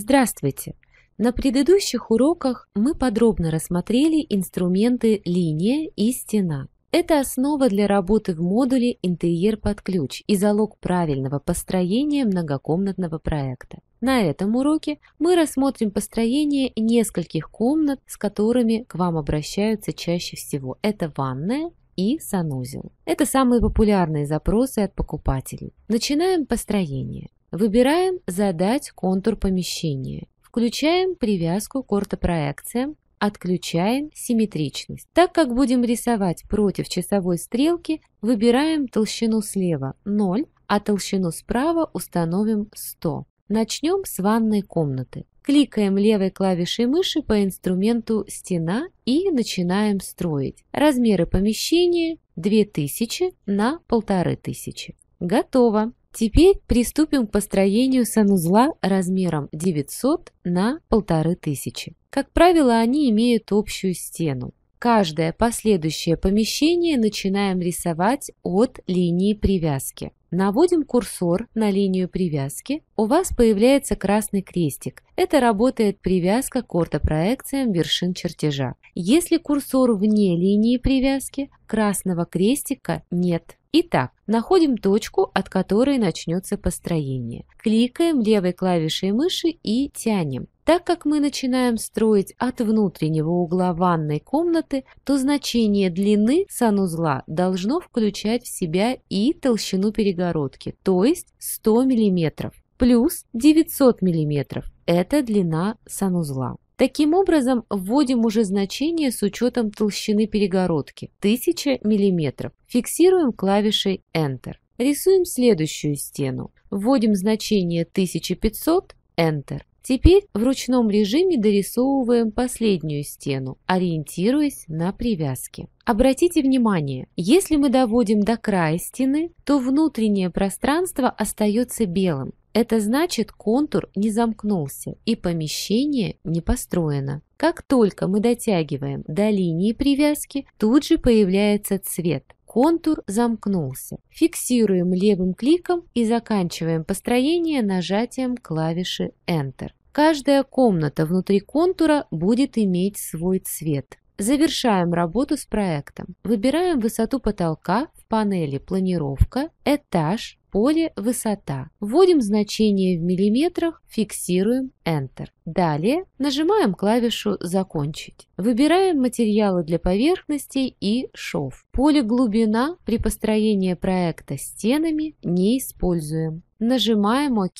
Здравствуйте! На предыдущих уроках мы подробно рассмотрели инструменты «Линия» и «Стена». Это основа для работы в модуле «Интерьер под ключ» и залог правильного построения многокомнатного проекта. На этом уроке мы рассмотрим построение нескольких комнат, с которыми к вам обращаются чаще всего. Это ванная и санузел. Это самые популярные запросы от покупателей. Начинаем построение. Выбираем «Задать контур помещения». Включаем привязку к ортопроекциям, отключаем симметричность. Так как будем рисовать против часовой стрелки, выбираем толщину слева 0, а толщину справа установим 100. Начнем с ванной комнаты. Кликаем левой клавишей мыши по инструменту «Стена» и начинаем строить. Размеры помещения 2000 на 1500. Готово! Теперь приступим к построению санузла размером 900 на 1500. Как правило, они имеют общую стену. Каждое последующее помещение начинаем рисовать от линии привязки. Наводим курсор на линию привязки, у вас появляется красный крестик. Это работает привязка к ортопроекциям вершин чертежа. Если курсор вне линии привязки, красного крестика нет. Итак, находим точку, от которой начнется построение. Кликаем левой клавишей мыши и тянем. Так как мы начинаем строить от внутреннего угла ванной комнаты, то значение длины санузла должно включать в себя и толщину перегородки, то есть 100 мм, плюс 900 мм – это длина санузла. Таким образом, вводим уже значение с учетом толщины перегородки – 1000 мм. Фиксируем клавишей Enter. Рисуем следующую стену. Вводим значение 1500, Enter. Теперь в ручном режиме дорисовываем последнюю стену, ориентируясь на привязки. Обратите внимание, если мы доводим до края стены, то внутреннее пространство остается белым. Это значит, контур не замкнулся и помещение не построено. Как только мы дотягиваем до линии привязки, тут же появляется цвет. Контур замкнулся. Фиксируем левым кликом и заканчиваем построение нажатием клавиши Enter. Каждая комната внутри контура будет иметь свой цвет. Завершаем работу с проектом. Выбираем высоту потолка в панели «Планировка», «Этаж», поле «Высота». Вводим значение в миллиметрах, фиксируем Enter. Далее нажимаем клавишу «Закончить». Выбираем материалы для поверхностей и шов. Поле «Глубина» при построении проекта стенами не используем. Нажимаем «Ок».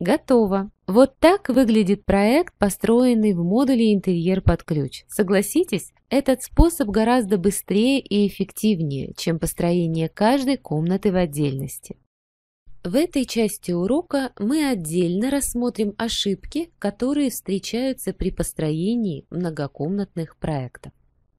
Готово! Вот так выглядит проект, построенный в модуле «Интерьер под ключ». Согласитесь, этот способ гораздо быстрее и эффективнее, чем построение каждой комнаты в отдельности. В этой части урока мы отдельно рассмотрим ошибки, которые встречаются при построении многокомнатных проектов.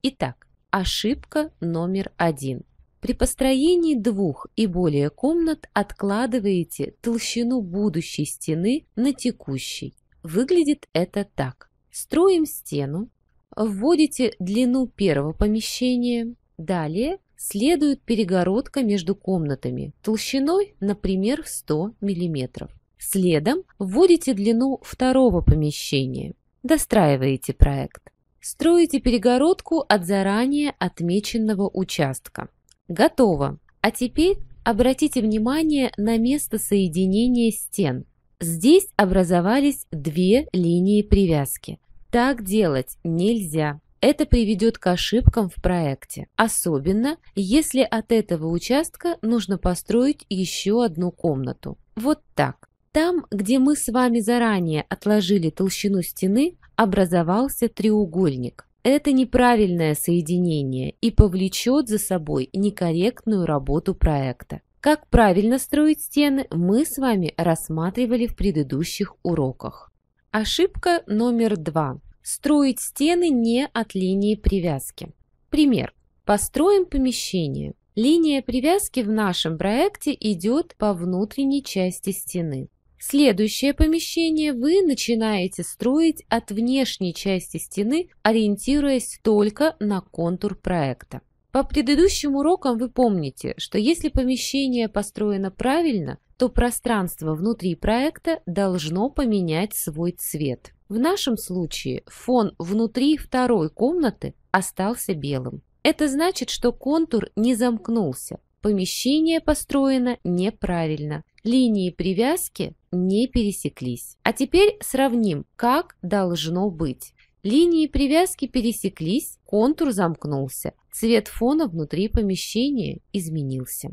Итак, ошибка номер один. При построении двух и более комнат откладываете толщину будущей стены на текущей. Выглядит это так. Строим стену, вводите длину первого помещения, далее следует перегородка между комнатами толщиной, например, 100 мм. Следом вводите длину второго помещения, достраиваете проект. Строите перегородку от заранее отмеченного участка. Готово. А теперь обратите внимание на место соединения стен. Здесь образовались две линии привязки. Так делать нельзя. Это приведет к ошибкам в проекте, особенно если от этого участка нужно построить еще одну комнату. Вот так. Там, где мы с вами заранее отложили толщину стены, образовался треугольник. Это неправильное соединение и повлечет за собой некорректную работу проекта. Как правильно строить стены, мы с вами рассматривали в предыдущих уроках. Ошибка номер два. Строить стены не от линии привязки. Пример. Построим помещение. Линия привязки в нашем проекте идет по внутренней части стены. Следующее помещение вы начинаете строить от внешней части стены, ориентируясь только на контур проекта. По предыдущим урокам вы помните, что если помещение построено правильно, то пространство внутри проекта должно поменять свой цвет. В нашем случае фон внутри второй комнаты остался белым. Это значит, что контур не замкнулся, помещение построено неправильно. Линии привязки не пересеклись. А теперь сравним, как должно быть. Линии привязки пересеклись, контур замкнулся, цвет фона внутри помещения изменился.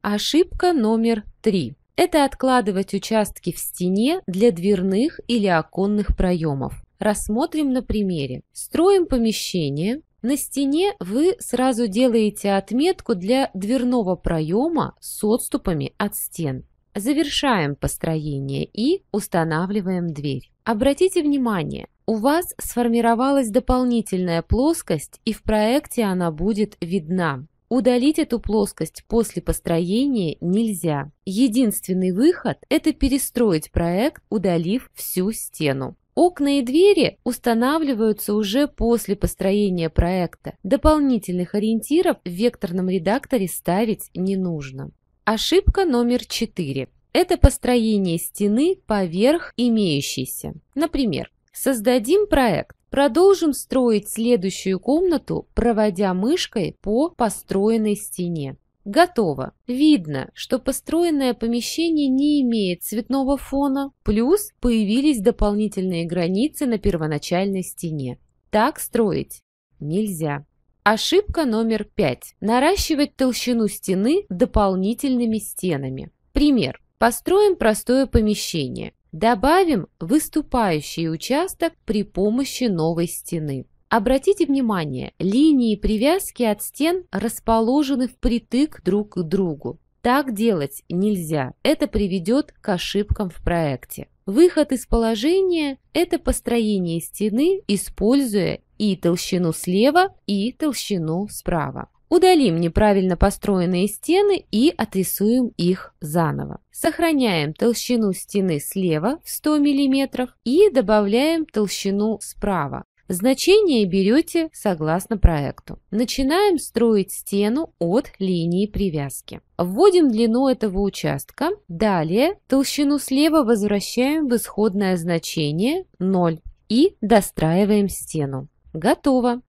Ошибка номер три. Это откладывать участки в стене для дверных или оконных проемов. Рассмотрим на примере. Строим помещение. На стене вы сразу делаете отметку для дверного проема с отступами от стен. Завершаем построение и устанавливаем дверь. Обратите внимание, у вас сформировалась дополнительная плоскость и в проекте она будет видна. Удалить эту плоскость после построения нельзя. Единственный выход – это перестроить проект, удалив всю стену. Окна и двери устанавливаются уже после построения проекта. Дополнительных ориентиров в векторном редакторе ставить не нужно. Ошибка номер 4. Это построение стены поверх имеющейся. Например, создадим проект. Продолжим строить следующую комнату, проводя мышкой по построенной стене. Готово. Видно, что построенное помещение не имеет цветного фона, плюс появились дополнительные границы на первоначальной стене. Так строить нельзя. Ошибка номер пять. Наращивать толщину стены дополнительными стенами. Пример. Построим простое помещение. Добавим выступающий участок при помощи новой стены. Обратите внимание, линии привязки от стен расположены впритык друг к другу. Так делать нельзя, это приведет к ошибкам в проекте. Выход из положения – это построение стены, используя и толщину слева, и толщину справа. Удалим неправильно построенные стены и отрисуем их заново. Сохраняем толщину стены слева в 100 мм и добавляем толщину справа. Значение берете согласно проекту. Начинаем строить стену от линии привязки. Вводим длину этого участка. Далее толщину слева возвращаем в исходное значение 0 и достраиваем стену. Готово.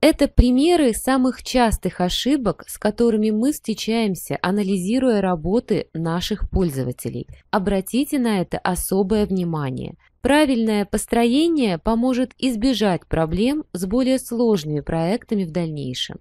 Это примеры самых частых ошибок, с которыми мы встречаемся, анализируя работы наших пользователей. Обратите на это особое внимание. Правильное построение поможет избежать проблем с более сложными проектами в дальнейшем.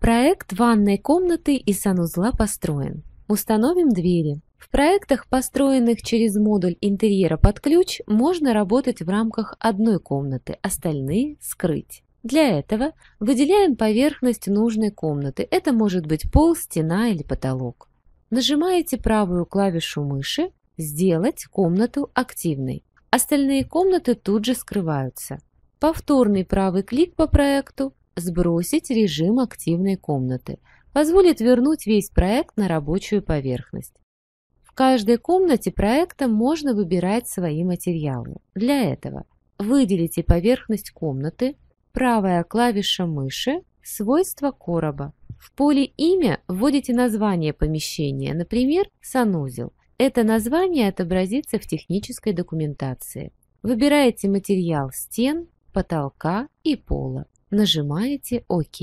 Проект ванной комнаты и санузла построен. Установим двери. В проектах, построенных через модуль интерьера под ключ, можно работать в рамках одной комнаты, остальные скрыть. Для этого выделяем поверхность нужной комнаты. Это может быть пол, стена или потолок. Нажимаете правую клавишу мыши «Сделать комнату активной». Остальные комнаты тут же скрываются. Повторный правый клик по проекту «Сбросить режим активной комнаты» позволит вернуть весь проект на рабочую поверхность каждой комнате проекта можно выбирать свои материалы. Для этого выделите поверхность комнаты, правая клавиша мыши, свойства короба. В поле «Имя» вводите название помещения, например, «Санузел». Это название отобразится в технической документации. Выбираете материал стен, потолка и пола. Нажимаете «Ок».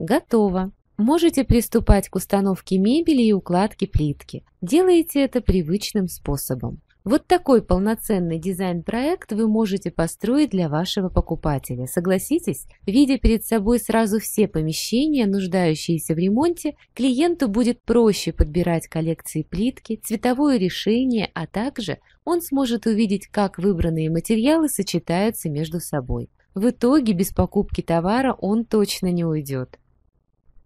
Готово! Можете приступать к установке мебели и укладке плитки. Делайте это привычным способом. Вот такой полноценный дизайн-проект вы можете построить для вашего покупателя. Согласитесь, видя перед собой сразу все помещения, нуждающиеся в ремонте, клиенту будет проще подбирать коллекции плитки, цветовое решение, а также он сможет увидеть, как выбранные материалы сочетаются между собой. В итоге без покупки товара он точно не уйдет.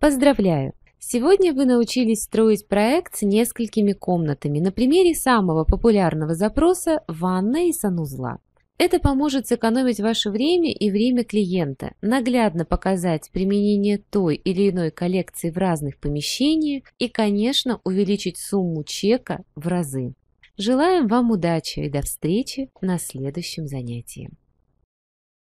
Поздравляю! Сегодня вы научились строить проект с несколькими комнатами на примере самого популярного запроса «ванна и санузла». Это поможет сэкономить ваше время и время клиента, наглядно показать применение той или иной коллекции в разных помещениях и, конечно, увеличить сумму чека в разы. Желаем вам удачи и до встречи на следующем занятии.